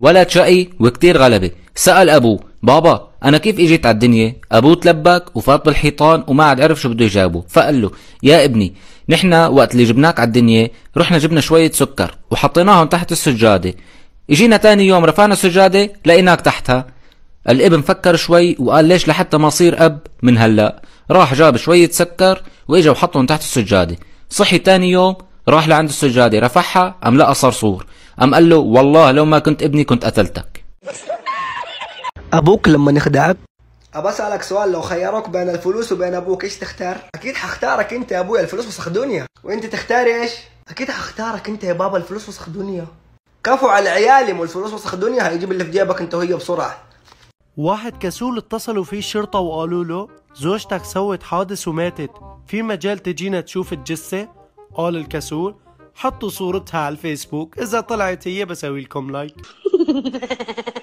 ولد شقي وكتير غلبة سأل أبوه بابا أنا كيف إجيت على الدنيا؟ أبوه تلبك وفات بالحيطان وما عاد عرف شو بده يجاوبه فقال له يا ابني نحن وقت اللي جبناك على الدنيا رحنا جبنا شوية سكر وحطيناهم تحت السجادة إجينا تاني يوم رفعنا السجادة لقيناك تحتها الابن فكر شوي وقال ليش لحتى ما صير أب من هلأ راح جاب شوية سكر وإجا وحطهم تحت السجادة صحي تاني يوم راح لعند السجادة رفعها أم لقى صرصور أم قال له والله لو ما كنت ابني كنت قتلتك أبوك لما نخدعك أبى أسألك سؤال لو خيروك بين الفلوس وبين أبوك إيش تختار؟ أكيد حختارك أنت يا أبوي الفلوس وسخ دنيا وأنت تختاري إيش؟ أكيد حختارك أنت يا بابا الفلوس وسخ دنيا كفو على عيالي مو الفلوس وسخ دنيا هيجيب اللي في جيبك أنت وهي بسرعة واحد كسول اتصلوا فيه الشرطة وقالوا له زوجتك سوت حادث وماتت في مجال تجينا تشوف الجثة قال الكسول حطوا صورتها على الفيسبوك إذا طلعت هي بسوي لكم لايك